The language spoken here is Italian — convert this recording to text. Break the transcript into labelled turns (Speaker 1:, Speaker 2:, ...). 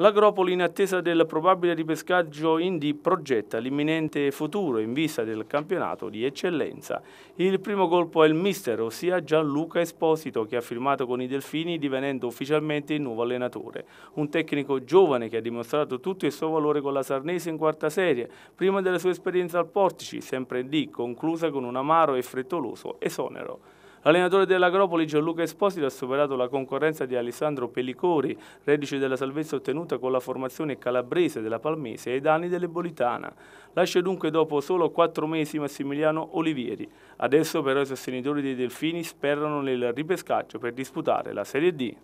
Speaker 1: L'Agropoli, in attesa del probabile ripescaggio in D, progetta l'imminente futuro in vista del campionato di eccellenza. Il primo colpo è il mister, ossia Gianluca Esposito, che ha firmato con i Delfini divenendo ufficialmente il nuovo allenatore. Un tecnico giovane che ha dimostrato tutto il suo valore con la Sarnese in quarta serie, prima della sua esperienza al Portici, sempre in D, conclusa con un amaro e frettoloso esonero. L'allenatore dell'Agropoli Gianluca Esposito ha superato la concorrenza di Alessandro Pellicori, reddice della salvezza ottenuta con la formazione calabrese della Palmese ai danni dell'Ebolitana. Lascia dunque dopo solo quattro mesi Massimiliano Olivieri. Adesso però i sostenitori dei Delfini sperano nel ripescaggio per disputare la Serie D.